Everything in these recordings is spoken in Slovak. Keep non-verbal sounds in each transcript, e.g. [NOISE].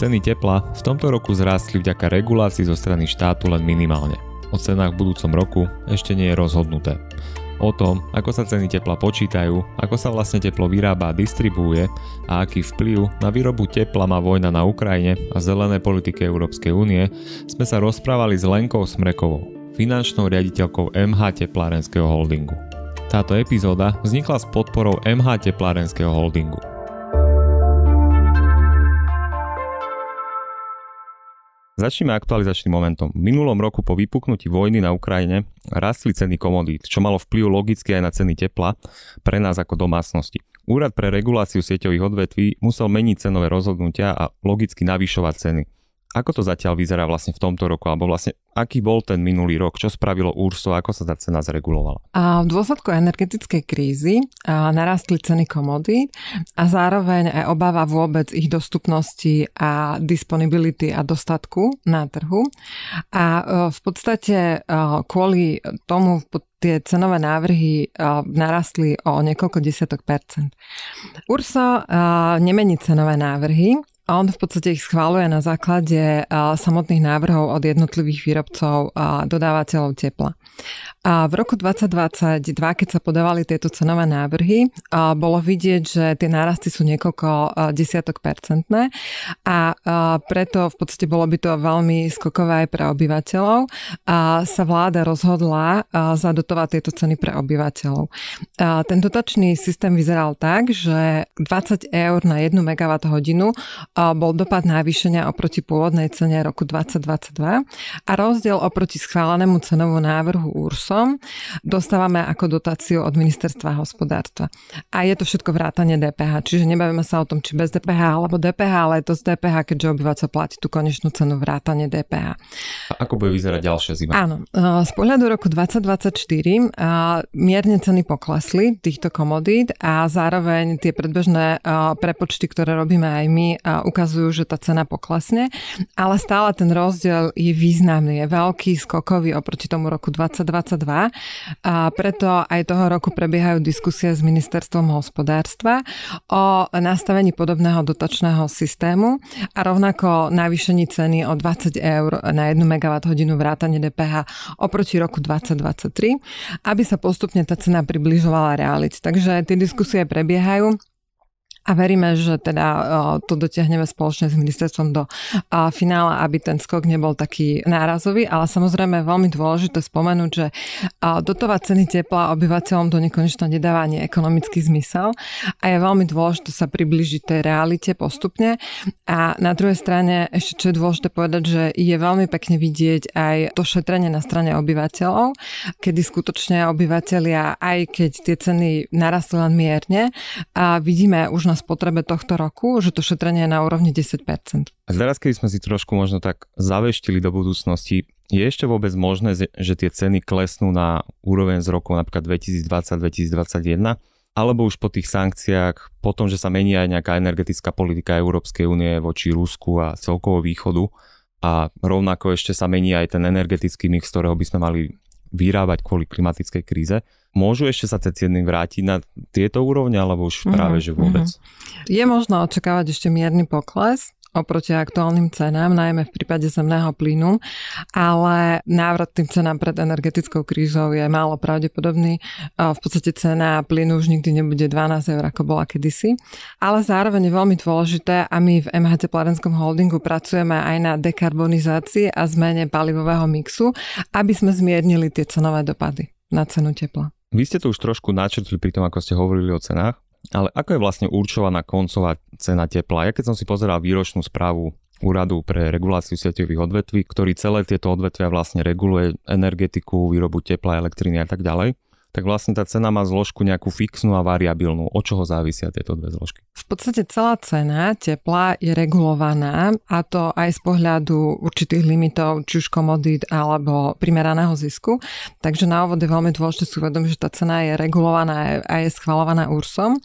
Ceny tepla v tomto roku zrástli vďaka regulácii zo strany štátu len minimálne. O cenách v budúcom roku ešte nie je rozhodnuté. O tom, ako sa ceny tepla počítajú, ako sa vlastne teplo vyrába a distribuuje a aký vplyv na výrobu tepla má vojna na Ukrajine a zelené politiky Európskej únie, sme sa rozprávali s Lenkou Smrekovou, finančnou riaditeľkou MH Teplárenského holdingu. Táto epizóda vznikla s podporou MH Teplárenského holdingu. Začneme aktualizačným momentom. V minulom roku po vypuknutí vojny na Ukrajine rastli ceny komodít, čo malo vplyv logicky aj na ceny tepla pre nás ako domácnosti. Úrad pre reguláciu sieťových odvetví musel meniť cenové rozhodnutia a logicky navyšovať ceny. Ako to zatiaľ vyzerá vlastne v tomto roku, alebo vlastne aký bol ten minulý rok, čo spravilo Urso, ako sa tá cena zregulovala? A v dôsledku energetickej krízy narastli ceny komody a zároveň aj obava vôbec ich dostupnosti a disponibility a dostatku na trhu. A e, v podstate e, kvôli tomu tie cenové návrhy e, narastli o niekoľko desiatok percent. Urso nemení cenové návrhy, a on v podstate ich schváluje na základe samotných návrhov od jednotlivých výrobcov a dodávateľov tepla. A v roku 2022, keď sa podávali tieto cenové návrhy, bolo vidieť, že tie nárasty sú niekoľko desiatok percentné a preto v podstate bolo by to veľmi skokové aj pre obyvateľov. A sa vláda rozhodla zadotovať tieto ceny pre obyvateľov. A ten dotačný systém vyzeral tak, že 20 eur na 1 MWh bol dopad návýšenia oproti pôvodnej cene roku 2022 a rozdiel oproti schválenému cenovú návrhu urs bonusom dostávame ako dotáciu od ministerstva hospodárstva. A je to všetko vrátanie DPH, čiže nebavíme sa o tom, či bez DPH alebo DPH, ale je to z DPH, keďže obyvateľ platí tú konečnú cenu vrátanie DPH. A ako bude vyzerať ďalšia zima? Áno, e, z pohľadu roku 2024 e, mierne ceny poklesli týchto komodít a zároveň tie predbežné e, prepočty, ktoré robíme aj my, ukazujú, že tá cena poklesne, ale stále ten rozdiel je významný, je veľký, skokový oproti tomu roku 2020. 2 a preto aj toho roku prebiehajú diskusie s ministerstvom hospodárstva o nastavení podobného dotačného systému a rovnako navýšení ceny o 20 eur na 1 MWh vrátane DPH oproti roku 2023, aby sa postupne tá cena približovala realite. Takže tie diskusie prebiehajú. A veríme, že teda to dotiahneme spoločne s ministerstvom do finála, aby ten skok nebol taký nárazový, ale samozrejme veľmi dôležité spomenúť, že dotovať ceny tepla obyvateľom do nekonečna nedáva ekonomický zmysel a je veľmi dôležité sa približiť tej realite postupne. A na druhej strane ešte čo je dôležité povedať, že je veľmi pekne vidieť aj to šetrenie na strane obyvateľov, kedy skutočne obyvateľia, aj keď tie ceny narastli len mierne, a vidíme už na spotrebe tohto roku, že to šetrenie je na úrovni 10%. A teraz, keby sme si trošku možno tak zaveštili do budúcnosti, je ešte vôbec možné, že tie ceny klesnú na úroveň z roku napríklad 2020-2021? alebo už po tých sankciách, po tom, že sa mení aj nejaká energetická politika Európskej únie voči Rusku a celkovo východu a rovnako ešte sa mení aj ten energetický mix, ktorého by sme mali vyrábať kvôli klimatickej kríze, Môžu ešte sa tie ceny vrátiť na tieto úrovne, alebo už mm-hmm. práve že mhm. vôbec? Mm-hmm. Je možno očakávať ešte mierny pokles, oproti aktuálnym cenám, najmä v prípade zemného plynu, ale návrat tým cenám pred energetickou krízou je málo pravdepodobný. V podstate cena plynu už nikdy nebude 12 eur, ako bola kedysi. Ale zároveň je veľmi dôležité a my v MHT Pladenskom holdingu pracujeme aj na dekarbonizácii a zmene palivového mixu, aby sme zmiernili tie cenové dopady na cenu tepla. Vy ste to už trošku načrtli pri tom, ako ste hovorili o cenách, ale ako je vlastne určovaná koncová cena tepla? Ja keď som si pozeral výročnú správu Úradu pre reguláciu sieťových odvetví, ktorý celé tieto odvetvia vlastne reguluje energetiku, výrobu tepla, elektriny a tak ďalej, tak vlastne tá cena má zložku nejakú fixnú a variabilnú. Od čoho závisia tieto dve zložky? V podstate celá cena tepla je regulovaná a to aj z pohľadu určitých limitov, či už komodít alebo primeraného zisku. Takže na úvod je veľmi dôležité si uvedomiť, že tá cena je regulovaná a je schvalovaná úrsom.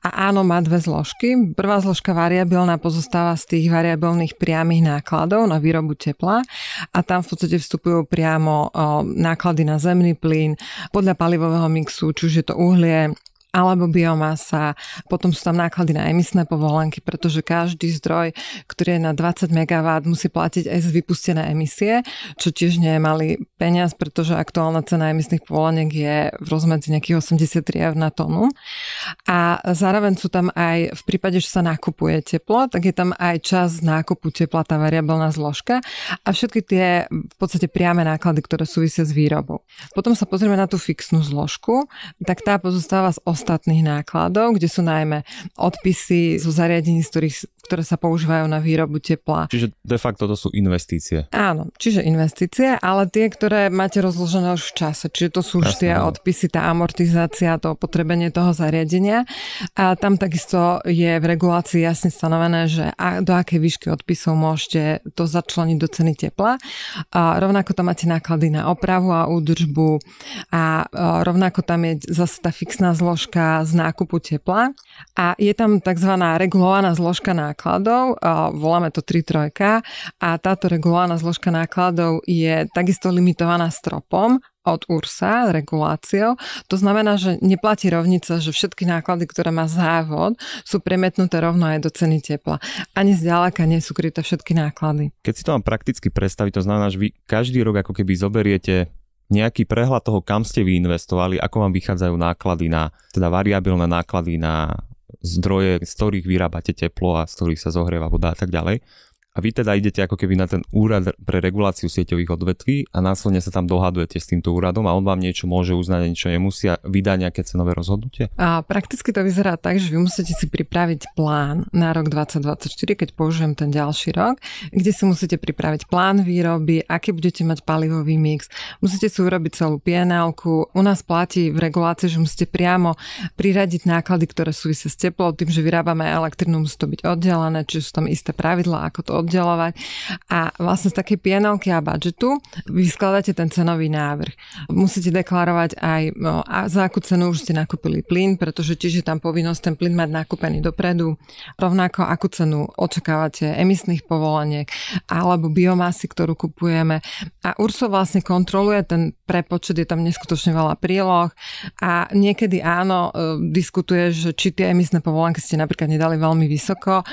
A áno, má dve zložky. Prvá zložka variabilná pozostáva z tých variabilných priamých nákladov na výrobu tepla a tam v podstate vstupujú priamo náklady na zemný plyn podľa paliv palivového mixu, čiže to uhlie, alebo biomasa, potom sú tam náklady na emisné povolenky, pretože každý zdroj, ktorý je na 20 MW, musí platiť aj z vypustené emisie, čo tiež nie je malý peniaz, pretože aktuálna cena emisných povoleniek je v rozmedzi nejakých 83 eur na tonu. A zároveň sú tam aj, v prípade, že sa nakupuje teplo, tak je tam aj čas nákupu tepla, tá variabilná zložka a všetky tie v podstate priame náklady, ktoré súvisia s výrobou. Potom sa pozrieme na tú fixnú zložku, tak tá pozostáva z ostatných nákladov, kde sú najmä odpisy zo zariadení, z ktorých ktoré sa používajú na výrobu tepla. Čiže de facto to sú investície. Áno, čiže investície, ale tie, ktoré máte rozložené už v čase. Čiže to sú Jasne, už tie odpisy, tá amortizácia, to potrebenie toho zariadenia. A tam takisto je v regulácii jasne stanovené, že do akej výšky odpisov môžete to začleniť do ceny tepla. A rovnako tam máte náklady na opravu a údržbu a rovnako tam je zase tá fixná zložka z nákupu tepla a je tam tzv. regulovaná zložka na nákladov, voláme to 3 trojka a táto regulovaná zložka nákladov je takisto limitovaná stropom od URSA, reguláciou. To znamená, že neplatí rovnica, že všetky náklady, ktoré má závod, sú premetnuté rovno aj do ceny tepla. Ani zďaleka nie sú kryté všetky náklady. Keď si to mám prakticky predstaviť, to znamená, že vy každý rok ako keby zoberiete nejaký prehľad toho, kam ste vy investovali, ako vám vychádzajú náklady na, teda variabilné náklady na zdroje, z ktorých vyrábate teplo a z ktorých sa zohrieva voda a tak ďalej. A vy teda idete ako keby na ten úrad pre reguláciu sieťových odvetví a následne sa tam dohadujete s týmto úradom a on vám niečo môže uznať, niečo nemusí a vydá nejaké cenové rozhodnutie? A prakticky to vyzerá tak, že vy musíte si pripraviť plán na rok 2024, keď použijem ten ďalší rok, kde si musíte pripraviť plán výroby, aký budete mať palivový mix, musíte si urobiť celú pnl U nás platí v regulácii, že musíte priamo priradiť náklady, ktoré súvisia s teplou, tým, že vyrábame elektrinu, musí to byť oddelené, čiže sú tam isté pravidlá, ako to obdelovať. A vlastne z takej pianovky a budžetu vyskladáte ten cenový návrh. Musíte deklarovať aj, no, a za akú cenu už ste nakúpili plyn, pretože tiež je tam povinnosť ten plyn mať nakúpený dopredu, rovnako akú cenu očakávate emisných povoleniek alebo biomasy, ktorú kupujeme. A URSO vlastne kontroluje ten prepočet, je tam neskutočne veľa príloh a niekedy áno, e, že či tie emisné povolenky ste napríklad nedali veľmi vysoko,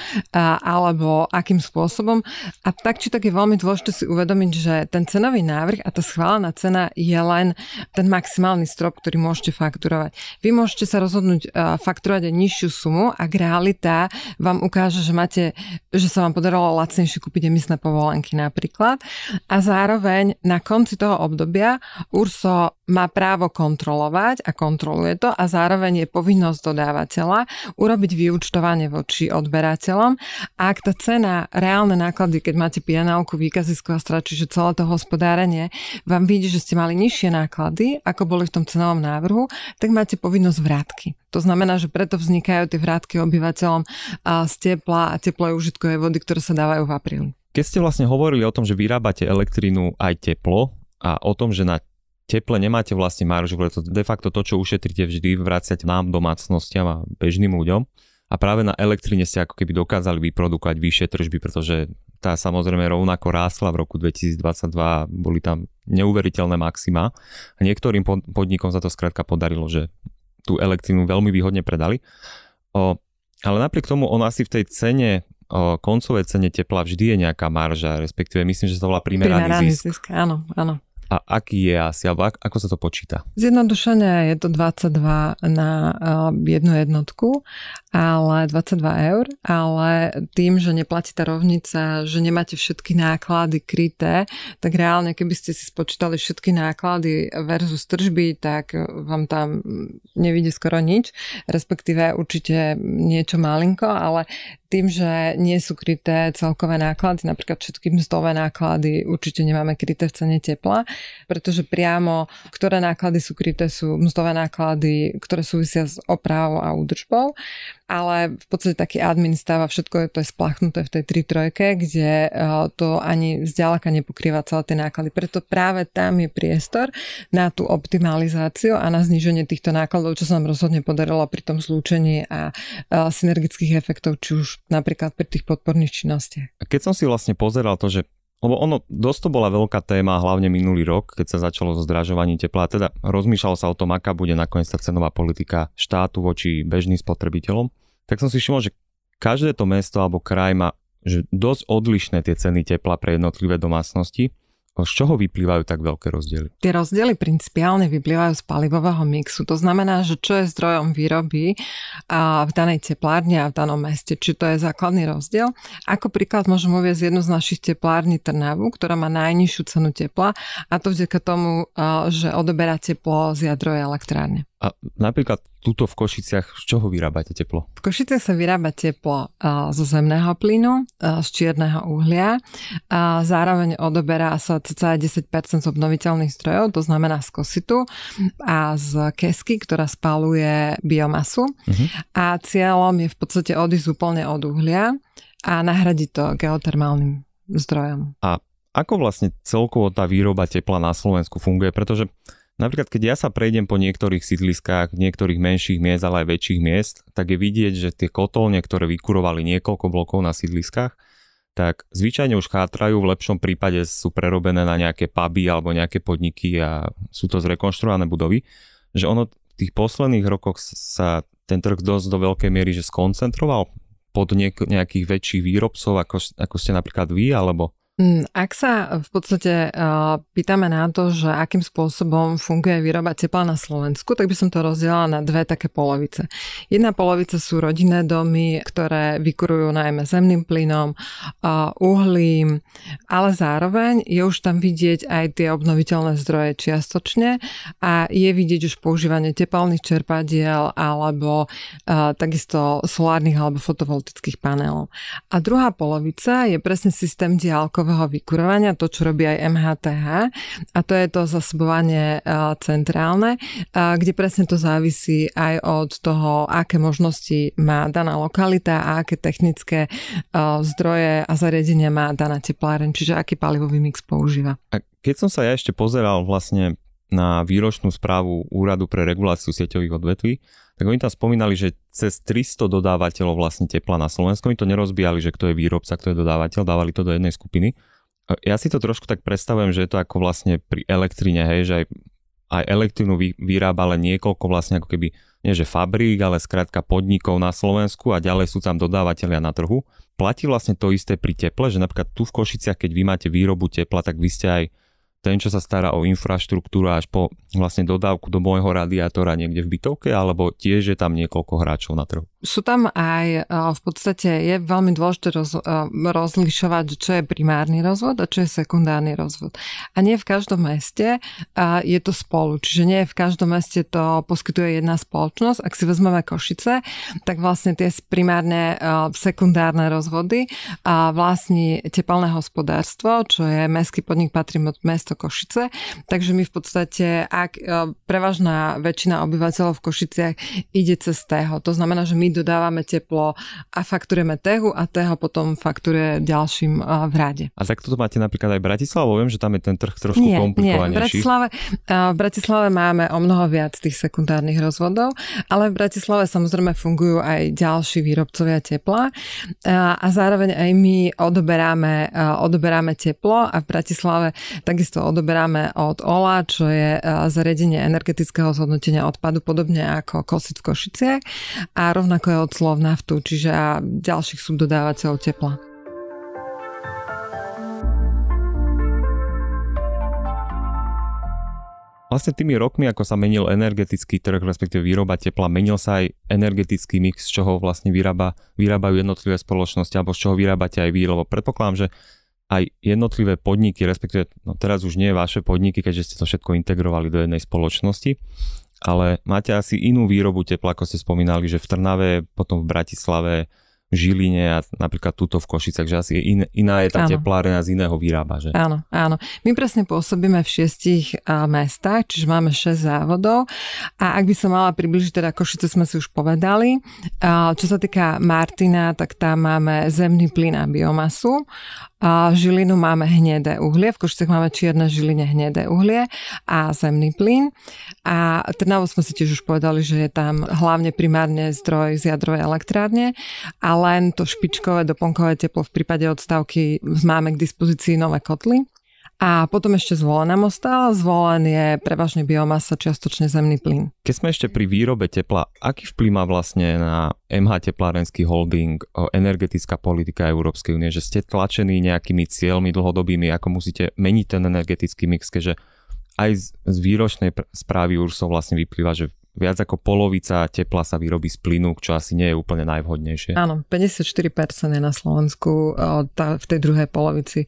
alebo akým spôsobom spôsobom. A tak či tak je veľmi dôležité si uvedomiť, že ten cenový návrh a tá schválená cena je len ten maximálny strop, ktorý môžete fakturovať. Vy môžete sa rozhodnúť e, fakturovať aj nižšiu sumu, ak realita vám ukáže, že, máte, že sa vám podarilo lacnejšie kúpiť emisné povolenky napríklad. A zároveň na konci toho obdobia URSO má právo kontrolovať a kontroluje to a zároveň je povinnosť dodávateľa urobiť vyúčtovanie voči odberateľom. A ak tá cena, reálne náklady, keď máte pianálku, výkazy a kvastra, čiže celé to hospodárenie, vám vidí, že ste mali nižšie náklady, ako boli v tom cenovom návrhu, tak máte povinnosť vrátky. To znamená, že preto vznikajú tie vrátky obyvateľom z tepla a teplej užitkovej vody, ktoré sa dávajú v apríli. Keď ste vlastne hovorili o tom, že vyrábate elektrínu aj teplo, a o tom, že na teple nemáte vlastne maržu, preto de facto to, čo ušetríte, vždy vraciať nám, domácnostiam a bežným ľuďom. A práve na elektrine ste ako keby dokázali vyprodukovať vyššie tržby, pretože tá samozrejme rovnako rástla v roku 2022, boli tam neuveriteľné maxima. A niektorým podnikom sa to skrátka podarilo, že tú elektrínu veľmi výhodne predali. O, ale napriek tomu on asi v tej cene koncovej cene tepla vždy je nejaká marža, respektíve myslím, že to volá primeraný, primeraný zisk. zisk. Áno, áno. A aký je asi, alebo ako sa to počíta? Zjednodušenia je to 22 na eh, jednu jednotku ale 22 eur, ale tým, že neplatí tá rovnica, že nemáte všetky náklady kryté, tak reálne, keby ste si spočítali všetky náklady versus tržby, tak vám tam nevidí skoro nič, respektíve určite niečo malinko, ale tým, že nie sú kryté celkové náklady, napríklad všetky mzdové náklady určite nemáme kryté v cene tepla, pretože priamo, ktoré náklady sú kryté, sú mzdové náklady, ktoré súvisia s opravou a údržbou ale v podstate taký admin stáva, všetko je to je splachnuté v tej 3 trojke, kde eh, to ani zďaleka nepokrýva celé tie náklady. Preto práve tam je priestor na tú optimalizáciu a na zníženie týchto nákladov, čo sa nám rozhodne podarilo pri tom zlúčení a eh, synergických efektov, či už napríklad pri tých podporných činnostiach. Keď som si vlastne pozeral to, že lebo ono, dosť to bola veľká téma, hlavne minulý rok, keď sa začalo so zdražovaním tepla. Teda rozmýšľal sa o tom, aká bude nakoniec tá cenová politika štátu voči bežným spotrebiteľom. Tak som si všimol, že každé to mesto alebo kraj má že dosť odlišné tie ceny tepla pre jednotlivé domácnosti. Z čoho vyplývajú tak veľké rozdiely? Tie rozdiely principiálne vyplývajú z palivového mixu. To znamená, že čo je zdrojom výroby a v danej teplárni a v danom meste. Či to je základný rozdiel. Ako príklad môžem uvieť jednu z našich teplární Trnavu, ktorá má najnižšiu cenu tepla a to vďaka tomu, že odoberá teplo z jadrovej elektrárne. A napríklad tuto v Košiciach, z čoho vyrábate teplo? V Košiciach sa vyrába teplo zo zemného plynu, z čierneho uhlia. A zároveň odoberá sa cca 10% z obnoviteľných zdrojov, to znamená z kositu a z kesky, ktorá spaluje biomasu. Uh-huh. A cieľom je v podstate odísť úplne od uhlia a nahradiť to geotermálnym zdrojom. A ako vlastne celkovo tá výroba tepla na Slovensku funguje? Pretože Napríklad, keď ja sa prejdem po niektorých sídliskách, niektorých menších miest, ale aj väčších miest, tak je vidieť, že tie kotolne, ktoré vykurovali niekoľko blokov na sídliskách, tak zvyčajne už chátrajú, v lepšom prípade sú prerobené na nejaké puby alebo nejaké podniky a sú to zrekonštruované budovy, že ono v tých posledných rokoch sa ten trh dosť do veľkej miery že skoncentroval pod nejakých väčších výrobcov, ako, ako ste napríklad vy, alebo Mm, ak sa v podstate eh, pýtame na to, že akým spôsobom funguje výroba tepla na Slovensku, tak by som to rozdielala na dve také polovice. Jedna polovica sú rodinné domy, ktoré vykurujú najmä zemným plynom, eh, uhlím, ale zároveň je už tam vidieť aj tie obnoviteľné zdroje čiastočne a je vidieť už používanie tepelných čerpadiel alebo eh, takisto solárnych alebo fotovoltických panelov. A druhá polovica je presne systém diálkov mozgového vykurovania, to, čo robí aj MHTH, a to je to zasobovanie e, centrálne, e, kde presne to závisí aj od toho, aké možnosti má daná lokalita a aké technické e, zdroje a zariadenia má daná tepláren, čiže aký palivový mix používa. A keď som sa ja ešte pozeral vlastne na výročnú správu Úradu pre reguláciu sieťových odvetví, tak oni tam spomínali, že cez 300 dodávateľov vlastne tepla na Slovensku, oni to nerozbíjali, že kto je výrobca, kto je dodávateľ, dávali to do jednej skupiny. Ja si to trošku tak predstavujem, že je to ako vlastne pri elektrine, hej, že aj, aj elektrinu vy, vyrába len niekoľko vlastne ako keby, nie že fabrík, ale skrátka podnikov na Slovensku a ďalej sú tam dodávateľia na trhu. Platí vlastne to isté pri teple, že napríklad tu v Košiciach, keď vy máte výrobu tepla, tak vy ste aj ten, čo sa stará o infraštruktúru až po vlastne dodávku do môjho radiátora niekde v bytovke, alebo tiež je tam niekoľko hráčov na trhu? Sú tam aj e, v podstate je veľmi dôležité roz, e, rozlišovať, čo je primárny rozvod a čo je sekundárny rozvod. A nie v každom meste e, je to spolu, čiže nie v každom meste to poskytuje jedna spoločnosť. Ak si vezmeme Košice, tak vlastne tie primárne sekundárne rozvody vlastní tepelné hospodárstvo, čo je mestský podnik patrí od mesta mesto Košice. Takže my v podstate, ak e, prevažná väčšina obyvateľov v Košiciach ide cez Tého. To znamená, že my dodávame teplo a fakturujeme Tehu a Teho potom fakturuje ďalším e, v rade. A tak toto máte napríklad aj Bratislava, viem, že tam je ten trh trošku nie, komplikovanejší. Nie, v Bratislave, e, v Bratislave máme o mnoho viac tých sekundárnych rozvodov, ale v Bratislave samozrejme fungujú aj ďalší výrobcovia tepla a zároveň aj my odoberáme, odoberáme teplo a v Bratislave takisto to odoberáme od OLA, čo je e, zariadenie energetického zhodnotenia odpadu, podobne ako kosit v Košice a rovnako je od Slovnaftu, čiže a ďalších subdodávateľov tepla. Vlastne tými rokmi, ako sa menil energetický trh, respektíve výroba tepla, menil sa aj energetický mix, z čoho vlastne vyrába, vyrábajú jednotlivé spoločnosti, alebo z čoho vyrábate aj vy, lebo predpokladám, že aj jednotlivé podniky, respektíve no teraz už nie vaše podniky, keďže ste to všetko integrovali do jednej spoločnosti, ale máte asi inú výrobu tepla, ako ste spomínali, že v Trnave, potom v Bratislave, v Žiline a napríklad tuto v Košicach, že asi in, iná je tá teplárena z iného výrába. Že? Áno, áno. My presne pôsobíme v šiestich mestách, čiže máme 6 závodov a ak by som mala približiť, teda Košice sme si už povedali. čo sa týka Martina, tak tam máme zemný plyn a biomasu. A žilinu máme hnedé uhlie, v Košicech máme čierne žiline hnedé uhlie a zemný plyn. A Trnavu sme si tiež už povedali, že je tam hlavne primárne zdroj z jadrovej elektrárne a len to špičkové doplnkové teplo v prípade odstavky máme k dispozícii nové kotly. A potom ešte zvolená mostála. Zvolen je prevažne biomasa, čiastočne zemný plyn. Keď sme ešte pri výrobe tepla, aký vplyv má vlastne na MH Teplárenský holding energetická politika Európskej únie? Že ste tlačení nejakými cieľmi dlhodobými, ako musíte meniť ten energetický mix, keďže aj z, výročnej správy už som vlastne vyplýva, že viac ako polovica tepla sa vyrobí z plynu, čo asi nie je úplne najvhodnejšie. Áno, 54% je na Slovensku tá, v tej druhej polovici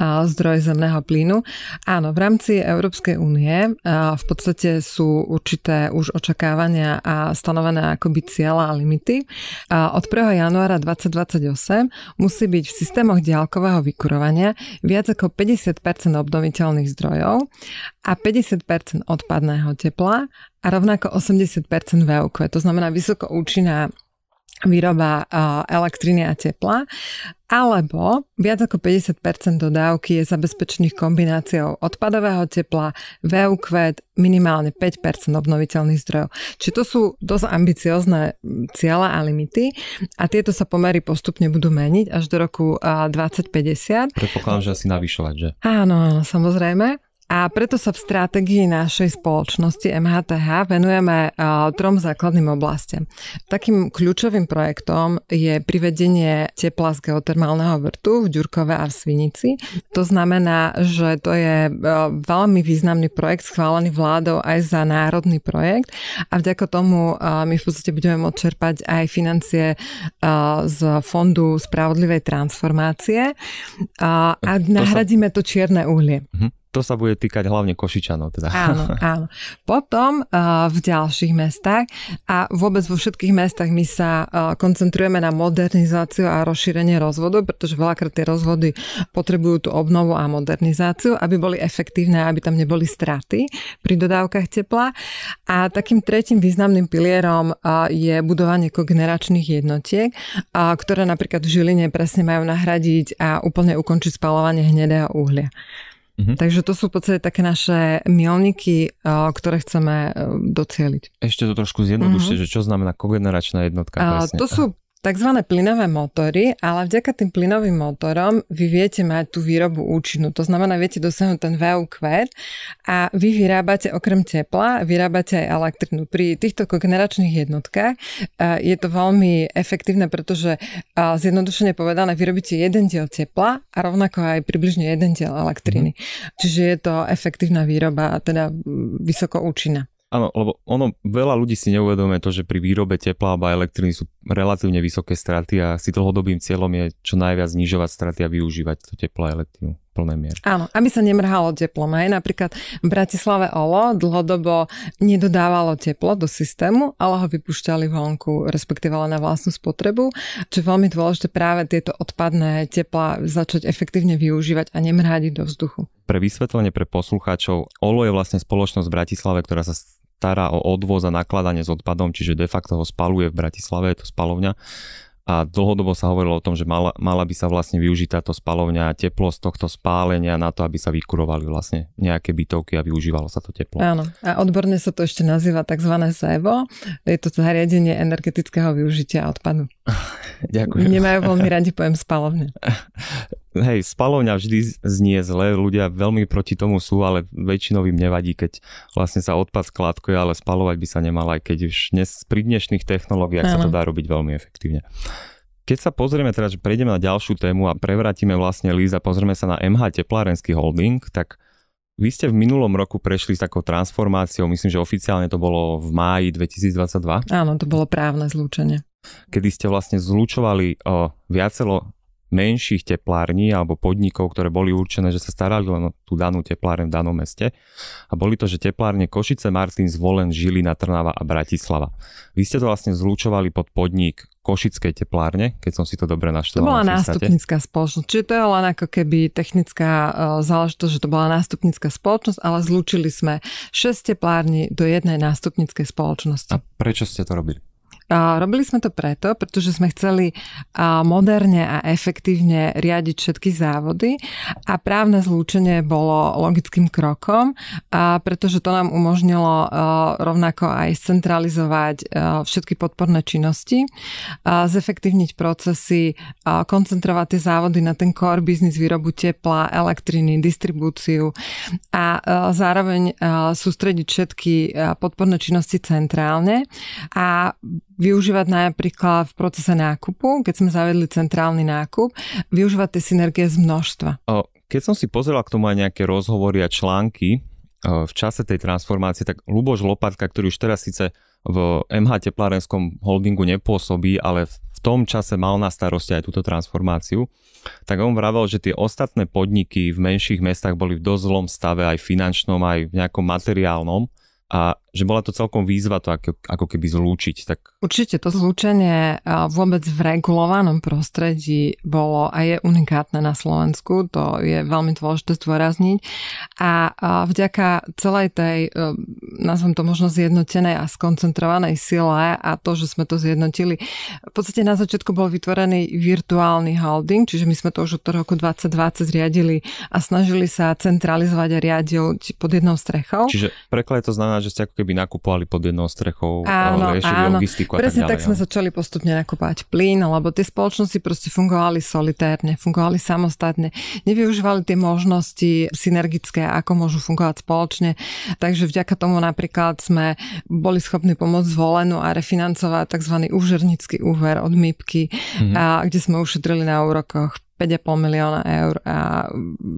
zdroje zemného plynu. Áno, v rámci Európskej únie v podstate sú určité už očakávania a stanovené akoby cieľa a limity. Od 1. januára 2028 musí byť v systémoch diálkového vykurovania viac ako 50% obnoviteľných zdrojov a 50% odpadného tepla a rovnako 80% VOQ, to znamená vysoko účinná výroba elektriny a tepla, alebo viac ako 50% dodávky je zabezpečených kombináciou odpadového tepla, VUQ, minimálne 5% obnoviteľných zdrojov. Čiže to sú dosť ambiciozne cieľa a limity a tieto sa pomery postupne budú meniť až do roku 2050. Predpokladám, že asi navyšovať, že? Áno, áno, samozrejme. A preto sa v stratégii našej spoločnosti MHTH venujeme uh, trom základným oblastiam. Takým kľúčovým projektom je privedenie tepla z geotermálneho vrtu v Ďurkove a v Svinici. To znamená, že to je uh, veľmi významný projekt schválený vládou aj za národný projekt a vďaka tomu uh, my v podstate budeme môcť čerpať aj financie z Fondu spravodlivej transformácie a, nahradíme to čierne uhlie. Mhm to sa bude týkať hlavne Košičanov. Teda. Áno, [LAUGHS] áno. Potom uh, v ďalších mestách a vôbec vo všetkých mestách my sa uh, koncentrujeme na modernizáciu a rozšírenie rozvodov, pretože veľakrát tie rozvody potrebujú tú obnovu a modernizáciu, aby boli efektívne, aby tam neboli straty pri dodávkach tepla. A takým tretím významným pilierom uh, je budovanie kogeneračných jednotiek, uh, ktoré napríklad v Žiline presne majú nahradiť a úplne ukončiť spalovanie hnedého uhlia. Mhm. Takže to sú v podstate také naše milníky, eh, ktoré chceme eh, docieliť. Ešte to trošku zjednodušte, mhm. že čo znamená kogeneračná jednotka? A, eh, to sú tzv. plynové motory, ale vďaka tým plynovým motorom vy viete mať tú výrobu účinnú. To znamená, viete dosiahnuť ten VUQ a vy vyrábate okrem tepla, vyrábate aj elektrinu. Pri týchto kogeneračných jednotkách eh, je to veľmi efektívne, pretože eh, zjednodušene povedané, vyrobíte jeden diel tepla a rovnako aj približne jeden diel elektriny. Mm. Čiže je to efektívna výroba a teda mm, vysoko účinná. Áno, lebo ono, veľa ľudí si neuvedomuje to, že pri výrobe tepla alebo elektriny sú relatívne vysoké straty a si dlhodobým cieľom je čo najviac znižovať straty a využívať to teplo a elektrinu plnej miere. Áno, aby sa nemrhalo teplom. Aj napríklad v Bratislave OLO dlhodobo nedodávalo teplo do systému, ale ho vypúšťali vonku, respektíve na vlastnú spotrebu, čo je veľmi dôležité práve tieto odpadné tepla začať efektívne využívať a nemrhať do vzduchu. Pre vysvetlenie pre poslucháčov, OLO je vlastne spoločnosť v Bratislave, ktorá sa stará o odvoz a nakladanie s odpadom, čiže de facto ho spaluje v Bratislave, je to spalovňa. A dlhodobo sa hovorilo o tom, že mala, mala by sa vlastne využiť táto spalovňa a teplo z tohto spálenia na to, aby sa vykurovali vlastne nejaké bytovky a využívalo sa to teplo. Áno, a odborne sa to ešte nazýva tzv. SEVO. Je to zariadenie energetického využitia odpadu. [LAUGHS] Ďakujem. Nemajú veľmi radi pojem spalovne. [LAUGHS] hej, spalovňa vždy znie zle, ľudia veľmi proti tomu sú, ale väčšinou im nevadí, keď vlastne sa odpad skládkuje, ale spalovať by sa nemal aj keď už dnes, pri dnešných technológiách sa to dá robiť veľmi efektívne. Keď sa pozrieme teraz, že prejdeme na ďalšiu tému a prevrátime vlastne líza, a pozrieme sa na MH Teplárenský holding, tak vy ste v minulom roku prešli s takou transformáciou, myslím, že oficiálne to bolo v máji 2022. Áno, to bolo právne zlúčenie. Kedy ste vlastne zlúčovali o, viacero menších teplární alebo podnikov, ktoré boli určené, že sa starali len o tú danú teplárne v danom meste. A boli to, že teplárne Košice, Martin, Zvolen, Žilina, Trnava a Bratislava. Vy ste to vlastne zlúčovali pod podnik Košickej teplárne, keď som si to dobre naštudoval. To bola nástupnická spoločnosť, čiže to je len ako keby technická eh, záležitosť, že to bola nástupnická spoločnosť, ale zlúčili sme 6 teplární do jednej nástupníckej spoločnosti. A prečo ste to robili? Robili sme to preto, pretože sme chceli moderne a efektívne riadiť všetky závody a právne zlúčenie bolo logickým krokom, pretože to nám umožnilo rovnako aj centralizovať všetky podporné činnosti, zefektívniť procesy, koncentrovať tie závody na ten core business výrobu tepla, elektriny, distribúciu a zároveň sústrediť všetky podporné činnosti centrálne a využívať napríklad v procese nákupu, keď sme zavedli centrálny nákup, využívať tie synergie z množstva. Keď som si pozrela k tomu aj nejaké rozhovory a články v čase tej transformácie, tak Luboš Lopatka, ktorý už teraz síce v MH teplárenskom holdingu nepôsobí, ale v tom čase mal na starosti aj túto transformáciu, tak on vravel, že tie ostatné podniky v menších mestách boli v dosť zlom stave aj finančnom, aj v nejakom materiálnom a že bola to celkom výzva to ako, ako keby zlúčiť. Tak... Určite to zlúčenie vôbec v regulovanom prostredí bolo a je unikátne na Slovensku, to je veľmi dôležité zdôrazniť a vďaka celej tej, e, nazvem to možno zjednotenej a skoncentrovanej sile a to, že sme to zjednotili, v podstate na začiatku bol vytvorený virtuálny holding, čiže my sme to už od roku 2020 zriadili a snažili sa centralizovať a riadiť pod jednou strechou. Čiže preklad to znamená, že ste ako keby nakupovali pod jednou strechou, e, áno, riešili áno. logistiku a Presne tak, ďalej, tak sme ale. začali postupne nakupovať plyn, lebo tie spoločnosti proste fungovali solitárne, fungovali samostatne, nevyužívali tie možnosti synergické, ako môžu fungovať spoločne. Takže vďaka tomu napríklad sme boli schopní pomôcť zvolenú a refinancovať tzv. úžernický úver od MIPky, mm-hmm. a, kde sme ušetrili na úrokoch 5,5 milióna eur a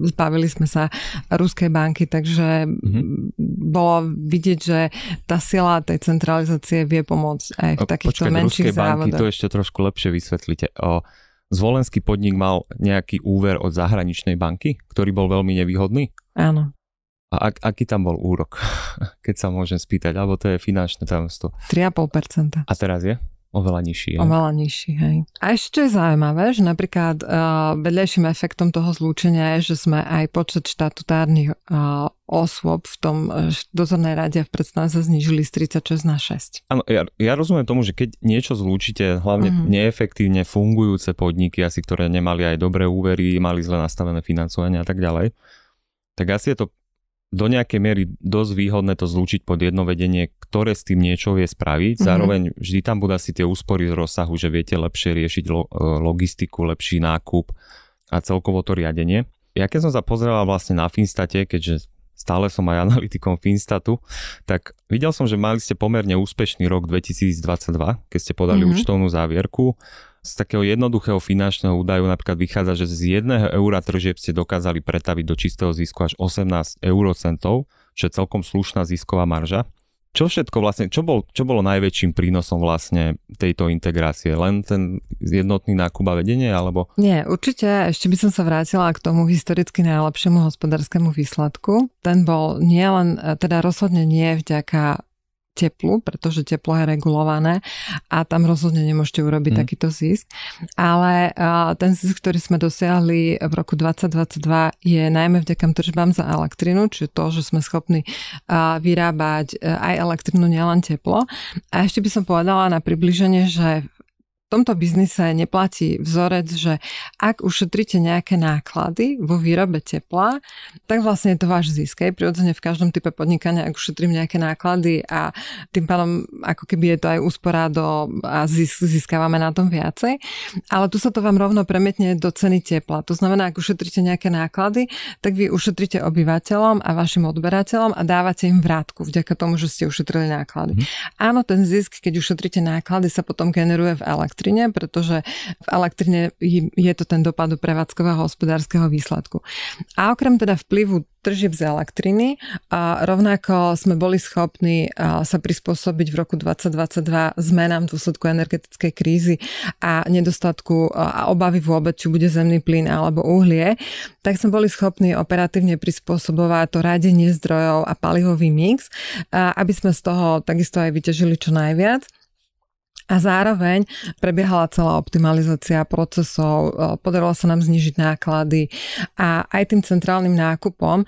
zbavili sme sa ruskej banky, takže mm-hmm. bolo vidieť, že tá sila tej centralizácie vie pomôcť aj v takýchto Počkať, menších ruskej závodoch. banky to ešte trošku lepšie vysvetlite. O, zvolenský podnik mal nejaký úver od zahraničnej banky, ktorý bol veľmi nevýhodný? Áno. A ak, aký tam bol úrok, [LAUGHS] keď sa môžem spýtať? Alebo to je finančné tajomstvo. 3,5%. A teraz je? Oveľa nižší. Oveľa nižší, hej. A ešte čo je zaujímavé, že napríklad uh, vedľajším efektom toho zlúčenia je, že sme aj počet štatutárnych uh, osôb v tom uh, dozornej rade v predstave sa znižili z 36 na 6. Áno, ja, ja rozumiem tomu, že keď niečo zlúčite, hlavne mm. neefektívne fungujúce podniky, asi ktoré nemali aj dobré úvery, mali zle nastavené financovanie a tak ďalej, tak asi je to do nejakej miery dosť výhodné to zlúčiť pod jedno vedenie, ktoré s tým niečo vie spraviť. Mm-hmm. Zároveň vždy tam budú asi tie úspory z rozsahu, že viete lepšie riešiť lo- e, logistiku, lepší nákup a celkovo to riadenie. Ja keď som sa pozrela vlastne na Finstate, keďže stále som aj analytikom Finstatu, tak videl som, že mali ste pomerne úspešný rok 2022, keď ste podali mm-hmm. účtovnú závierku z takého jednoduchého finančného údaju napríklad vychádza, že z jedného eura tržieb ste dokázali pretaviť do čistého zisku až 18 eurocentov, čo je celkom slušná zisková marža. Čo všetko vlastne, čo, bol, čo bolo najväčším prínosom vlastne tejto integrácie? Len ten jednotný nákup a vedenie, alebo? Nie, určite ešte by som sa vrátila k tomu historicky najlepšiemu hospodárskému výsledku. Ten bol nielen, teda rozhodne nie vďaka teplu, pretože teplo je regulované a tam rozhodne nemôžete urobiť mm. takýto zisk. Ale ten zisk, ktorý sme dosiahli v roku 2022 je najmä vďaka tržbám za elektrinu, čiže to, že sme schopní vyrábať e, aj elektrinu, nielen teplo. A ešte by som povedala na približenie, že tomto biznise neplatí vzorec, že ak ušetríte nejaké náklady vo výrobe tepla, tak vlastne je to váš zisk. Aj prirodzene v každom type podnikania, ak ušetrím nejaké náklady a tým pádom ako keby je to aj úspora do, a zisk, získavame na tom viacej. Ale tu sa to vám rovno premietne do ceny tepla. To znamená, ak ušetríte nejaké náklady, tak vy ušetríte obyvateľom a vašim odberateľom a dávate im vrátku vďaka tomu, že ste ušetrili náklady. Mm. Áno, ten zisk, keď ušetríte náklady, sa potom generuje v elektrine elektrine, pretože v elektrine je to ten dopad do prevádzkového hospodárskeho výsledku. A okrem teda vplyvu tržieb z elektriny. A rovnako sme boli schopní sa prispôsobiť v roku 2022 zmenám v dôsledku energetickej krízy a nedostatku a obavy vôbec, či bude zemný plyn alebo uhlie, tak sme boli schopní operatívne prispôsobovať to radenie zdrojov a palivový mix, aby sme z toho takisto aj vyťažili čo najviac. A zároveň prebiehala celá optimalizácia procesov, e, podarilo sa nám znižiť náklady a aj tým centrálnym nákupom e,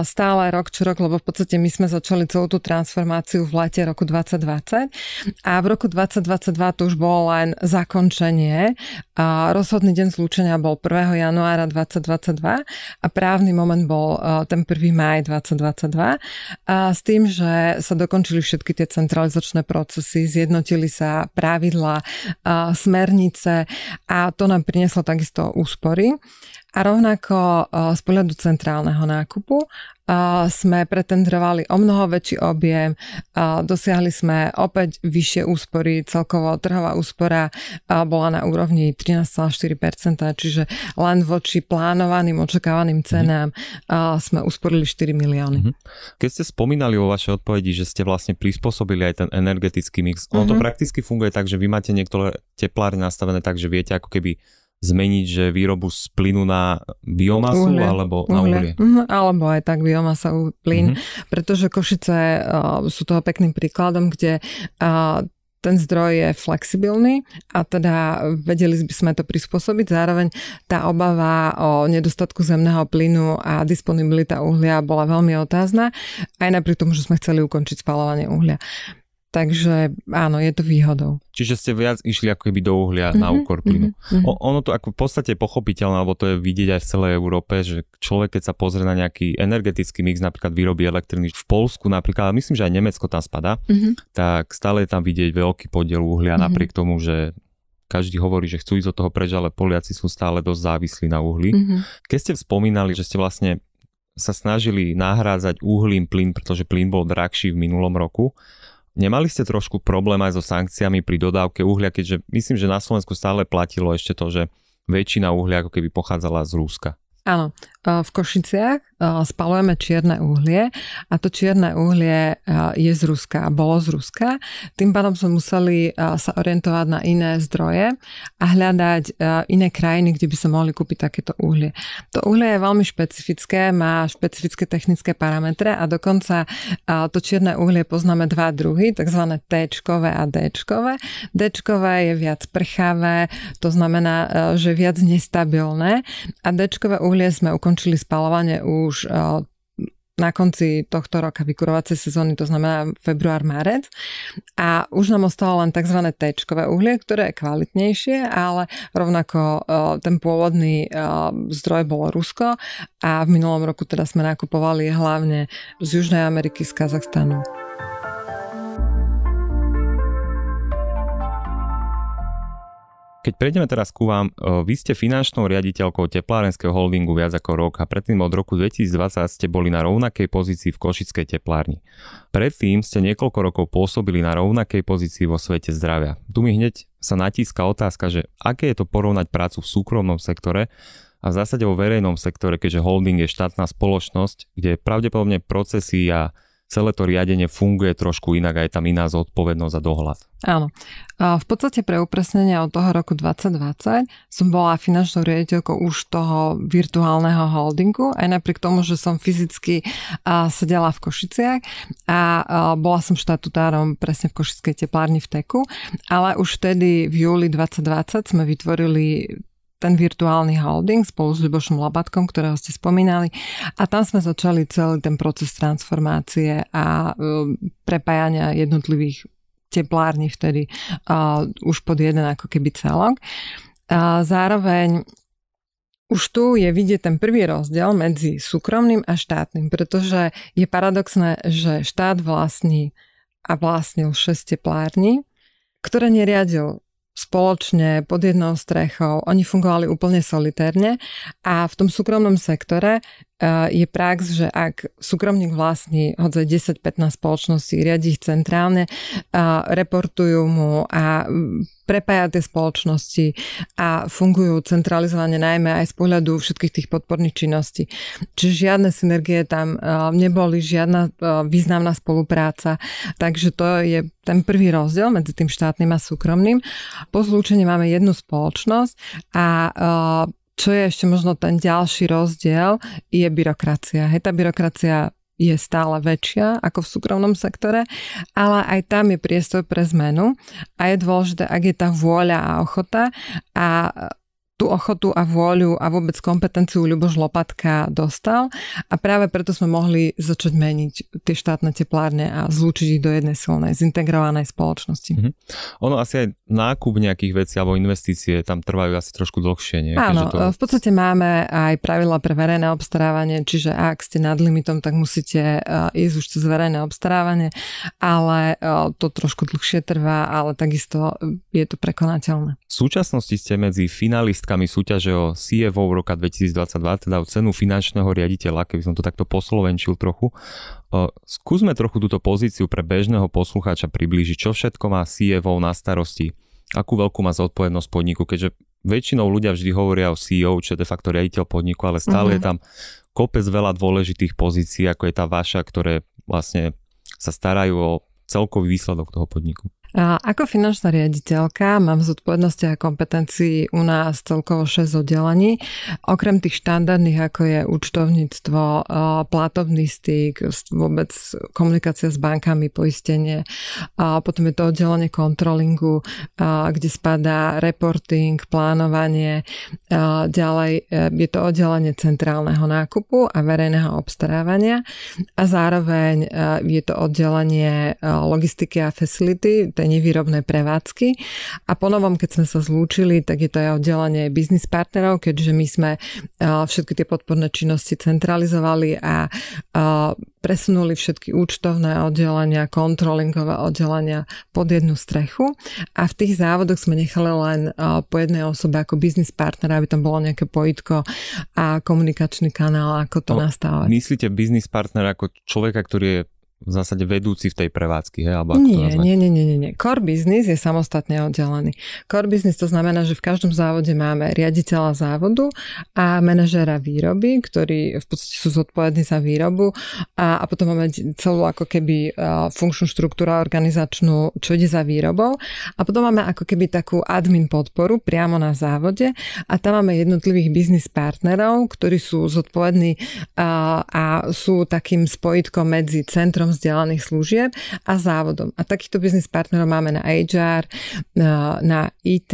stále rok čo rok, lebo v podstate my sme začali celú tú transformáciu v lete roku 2020 a v roku 2022 to už bolo len zakončenie. E, rozhodný deň zlúčenia bol 1. januára 2022 a právny moment bol ten 1. maj 2022 s tým, že sa dokončili všetky tie centralizačné procesy, zjednotili sa Pravidla smernice a to nám prinieslo takisto úspory. A rovnako e, z pohľadu centrálneho nákupu e, sme pretendrovali o mnoho väčší objem, e, dosiahli sme opäť vyššie úspory, celkovo trhová úspora bola na úrovni 13,4%, čiže len voči plánovaným, očakávaným mhm. cenám sme usporili 4 milióny. Mhm. Keď ste spomínali vo vašej odpovedi, že ste vlastne prispôsobili aj ten energetický mix, ono uh-huh. to mhm. prakticky funguje tak, že vy máte niektoré teplárne nastavené tak, že viete ako keby zmeniť, že výrobu z plynu na biomasu uhlie. alebo uhlie. na uhlie. Mhm, alebo aj tak biomasa, plyn, uh-huh. pretože Košice uh, sú toho pekným príkladom, kde uh, ten zdroj je flexibilný a teda vedeli by sme to prispôsobiť. Zároveň tá obava o nedostatku zemného plynu a disponibilita uhlia bola veľmi otázna, aj napriek tomu, že sme chceli ukončiť spalovanie uhlia. Takže áno, je to výhodou. Čiže ste viac išli ako keby do uhlia mm-hmm, na mhm, úkor plynu. Mm-hmm. O, ono to ako v podstate pochopiteľné, lebo to je vidieť aj v celej Európe, že človek, keď sa pozrie na nejaký energetický mix, napríklad výroby elektriny v Polsku napríklad, ale myslím, že aj Nemecko tam spadá, mm-hmm. tak stále je tam vidieť veľký podiel uhlia, mm-hmm. napriek tomu, že každý hovorí, že chcú ísť do toho preč, ale Poliaci sú stále dosť závislí na uhli. Mm-hmm. Keď ste spomínali, že ste vlastne sa snažili nahrádzať uhlím plyn, pretože plyn bol drahší v minulom roku, Nemali ste trošku problém aj so sankciami pri dodávke uhlia, keďže myslím, že na Slovensku stále platilo ešte to, že väčšina uhlia ako keby pochádzala z Rúska. Áno, E, v Košiciach e, spalujeme čierne uhlie a to čierne uhlie e, je z Ruska, bolo z Ruska. Tým pádom sme museli sa orientovať na iné zdroje a hľadať iné krajiny, kde by sa mohli kúpiť takéto uhlie. To uhlie je veľmi špecifické, má špecifické technické parametre a dokonca to čierne uhlie poznáme dva druhy, tzv. T a D. D je viac prchavé, to znamená, že viac nestabilné a D uhlie sme ukončili ukončili spalovanie už eh, na konci tohto roka vykurovacej sezóny, to znamená február, marec. A už nám ostalo len tzv. tečkové uhlie, ktoré je kvalitnejšie, ale rovnako eh, ten pôvodný eh, zdroj bolo Rusko a v minulom roku teda sme nakupovali hlavne z Južnej Ameriky, z Kazachstanu. Keď prejdeme teraz ku vám, e, vy ste finančnou riaditeľkou teplárenského holdingu viac ako rok a predtým od roku 2020 ste boli na rovnakej pozícii v Košickej teplárni. Predtým ste niekoľko rokov pôsobili na rovnakej pozícii vo svete zdravia. Tu mi hneď sa natíska otázka, že aké je to porovnať prácu v súkromnom sektore a v zásade vo verejnom sektore, keďže holding je štátna spoločnosť, kde pravdepodobne procesy a celé to riadenie funguje trošku inak a je tam iná zodpovednosť a dohľad. Áno. V podstate pre upresnenie od toho roku 2020 som bola finančnou riaditeľkou už toho virtuálneho holdingu, aj napriek tomu, že som fyzicky sedela v Košiciach a bola som štatutárom presne v Košickej teplárni v Teku, ale už vtedy v júli 2020 sme vytvorili ten virtuálny holding spolu s Ľubošom Labatkom, ktorého ste spomínali. A tam sme začali celý ten proces transformácie a e, prepájania jednotlivých teplárni vtedy uh, už pod jeden ako keby celok. A zároveň už tu je vidieť ten prvý rozdiel medzi súkromným a štátnym, pretože je paradoxné, že štát vlastní a vlastnil 6 teplární, ktoré neriadil spoločne pod jednou strechou. Oni fungovali úplne solitérne a v tom súkromnom sektore Eh, je prax, že ak súkromník vlastní hodzaj 10-15 spoločností, riadi ich centrálne, eh, reportujú mu a prepája tie spoločnosti a fungujú centralizovane najmä aj z pohľadu všetkých tých podporných činností. Čiže žiadne synergie tam eh, neboli, žiadna významná spolupráca, takže to je ten prvý rozdiel medzi tým štátnym a súkromným. Po zlúčení máme jednu spoločnosť a čo je ešte možno ten ďalší rozdiel, je byrokracia. Hej, tá byrokracia je stále väčšia ako v súkromnom sektore, ale aj tam je priestor pre zmenu a je dôležité, ak je tá vôľa a ochota a tú ochotu a vôľu a vôbec kompetenciu Ľuboš Lopatka dostal a práve preto sme mohli začať meniť tie štátne teplárne a zlúčiť ich do jednej silnej, zintegrovanej spoločnosti. Mm-hmm. Ono asi aj nákup nejakých vecí alebo investície tam trvajú asi trošku dlhšie. Nie? Áno, to... v podstate máme aj pravidla pre verejné obstarávanie, čiže ak ste nad limitom, tak musíte eh, ísť už cez verejné obstarávanie, ale eh, to trošku dlhšie trvá, ale takisto eh, je to prekonateľné. V súčasnosti ste medzi finalistkami súťaže o CFO roka 2022, teda o cenu finančného riaditeľa, keby som to takto poslovenčil trochu skúsme trochu túto pozíciu pre bežného poslucháča približiť, čo všetko má CFO e na starosti, akú veľkú má zodpovednosť podniku, keďže väčšinou ľudia vždy hovoria o CEO, čo je de facto riaditeľ podniku, ale stále mm-hmm. je mhm. tam kopec veľa dôležitých pozícií, ako je tá vaša, ktoré vlastne sa starajú o celkový výsledok toho podniku. Ako finančná riaditeľka mám zodpovednosti a kompetencií u nás celkovo 6 oddelení. Okrem tých štandardných, ako je účtovníctvo, e, platobný styk, vôbec komunikácia s bankami, poistenie. A potom je to oddelenie kontrolingu, e, kde spadá reporting, plánovanie. A e, ďalej je to oddelenie centrálneho nákupu a verejného obstarávania. A zároveň je to oddelenie logistiky a facility, tej nevýrobnej prevádzky. A ponovom, keď sme sa zlúčili, tak je to aj oddelenie biznis partnerov, keďže my sme eh, všetky tie podporné činnosti centralizovali a eh, presunuli všetky účtovné oddelenia, kontrolingové oddelenia pod jednu strechu a v tých závodoch sme nechali len eh, po jednej osobe ako biznis partnera, aby tam bolo nejaké pojitko a komunikačný kanál, ako to no, nastávať. Myslíte biznis partner ako človeka, ktorý je v zásade vedúci v tej prevádzky, hej? Alebo nie, to nie, nie, nie, nie, nie. Core business je samostatne oddelený. Core business to znamená, že v každom závode máme riaditeľa závodu a manažéra výroby, ktorí v podstate sú zodpovední za výrobu a, a potom máme celú ako keby funkčnú štruktúru organizačnú, čo ide za výrobou a potom máme ako keby takú admin podporu priamo na závode a tam máme jednotlivých biznis partnerov, ktorí sú zodpovední a sú takým spojitkom medzi centrom Vzdelaných služieb a závodom. A takýchto biznis partnerov máme na HR, na IT,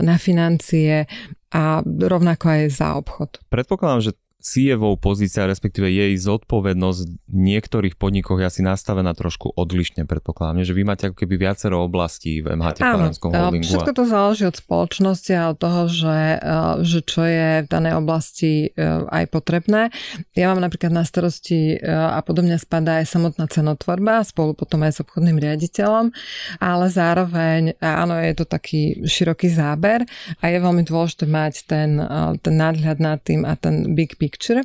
na financie a rovnako aj za obchod. Predpokladám, že CFO pozícia, respektíve jej zodpovednosť v niektorých podnikoch je asi nastavená trošku odlišne, predpokladám, že vy máte ako keby viacero oblastí v MHT Klarenskom holdingu. Všetko to záleží od spoločnosti a od toho, že, e, že čo je v danej oblasti e, aj potrebné. Ja mám napríklad na starosti e, a podobne spadá aj samotná cenotvorba, spolu potom aj s obchodným riaditeľom, ale zároveň, áno, je to taký široký záber a je veľmi dôležité mať ten, ten nadhľad nad tým a ten big picture picture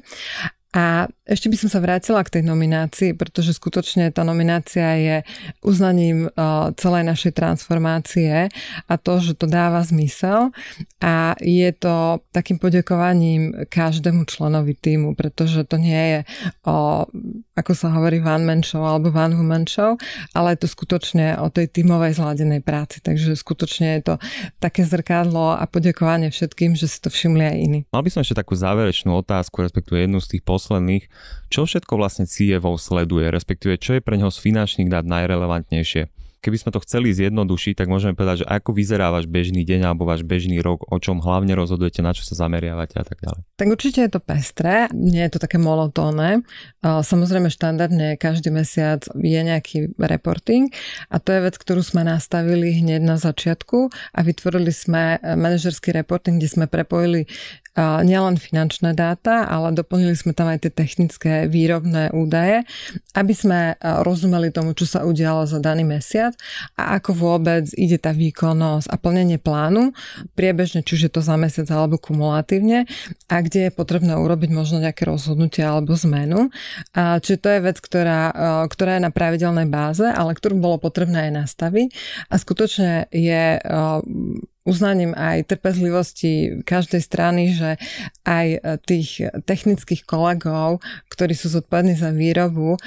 A ešte by som sa vrátila k tej nominácii, pretože skutočne tá nominácia je uznaním e, celej našej transformácie a to, že to dáva zmysel a je to takým podekovaním každému členovi týmu, pretože to nie je o, ako sa hovorí, one man show alebo one woman show, ale je to skutočne o tej týmovej zladenej práci, takže skutočne je to také zrkadlo a poďakovanie všetkým, že si to všimli aj iní. Mal by som ešte takú záverečnú otázku, respektíve jednu z tých posledných posledných, čo všetko vlastne CFO e sleduje, respektíve čo je pre neho z finančných dát najrelevantnejšie. Keby sme to chceli zjednodušiť, tak môžeme povedať, že ako vyzerá váš bežný deň alebo váš bežný rok, o čom hlavne rozhodujete, na čo sa zameriavate a tak ďalej. Tak určite je to pestré, nie je to také monotónne. Samozrejme štandardne každý mesiac je nejaký reporting a to je vec, ktorú sme nastavili hneď na začiatku a vytvorili sme manažerský reporting, kde sme prepojili nielen finančné dáta, ale doplnili sme tam aj tie technické výrobné údaje, aby sme rozumeli tomu, čo sa udialo za daný mesiac a ako vôbec ide tá výkonnosť a plnenie plánu priebežne, či už je to za mesiac alebo kumulatívne a kde je potrebné urobiť možno nejaké rozhodnutie alebo zmenu. Čiže to je vec, ktorá, ktorá je na pravidelnej báze, ale ktorú bolo potrebné aj nastaviť a skutočne je uznaním aj trpezlivosti každej strany, že aj e, tých technických kolegov, ktorí sú zodpovední za výrobu,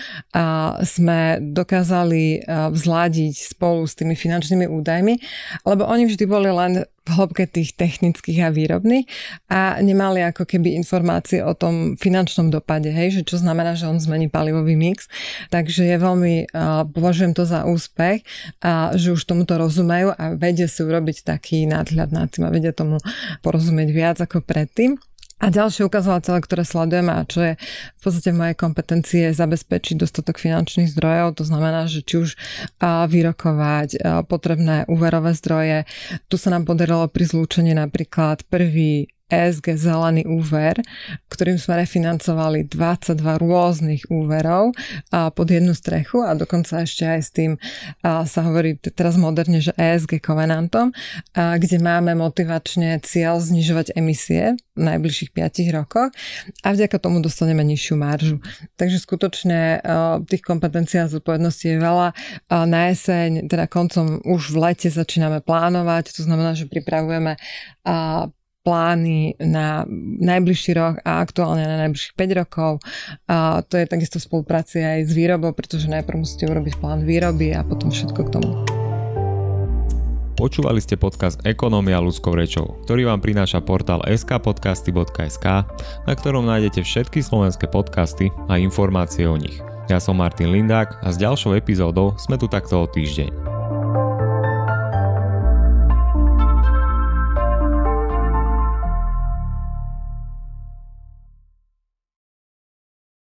sme dokázali e, vzladiť spolu s tými finančnými údajmi, lebo oni vždy boli len v hĺbke tých technických a výrobných a nemali ako keby informácie o tom finančnom dopade, hej, že čo znamená, že on zmení palivový mix. Takže je veľmi, uh, považujem to za úspech, a že už tomuto rozumejú a vedia si urobiť taký nadhľad nad tým a vedia tomu porozumieť viac ako predtým. A ďalšie ukazovatele, ktoré sledujeme a čo je v podstate v mojej kompetencii je zabezpečiť dostatok finančných zdrojov, to znamená, že či už vyrokovať potrebné úverové zdroje. Tu sa nám podarilo pri zlúčení napríklad prvý ESG zelený úver, ktorým sme refinancovali 22 rôznych úverov pod jednu strechu a dokonca ešte aj s tým sa hovorí teraz moderne, že ESG kovenantom, kde máme motivačne cieľ znižovať emisie v najbližších 5 rokoch a vďaka tomu dostaneme nižšiu maržu. Takže skutočne e, tých kompetencií a zodpovedností je veľa. na jeseň, teda koncom už v lete začíname plánovať, to znamená, že pripravujeme plány na najbližší rok a aktuálne na najbližších 5 rokov. A to je takisto v spolupráci aj s výrobou, pretože najprv musíte urobiť plán výroby a potom všetko k tomu. Počúvali ste podcast Ekonomia ľudskou rečou, ktorý vám prináša portál skpodcasty.sk, na ktorom nájdete všetky slovenské podcasty a informácie o nich. Ja som Martin Lindák a s ďalšou epizódou sme tu takto o týždeň.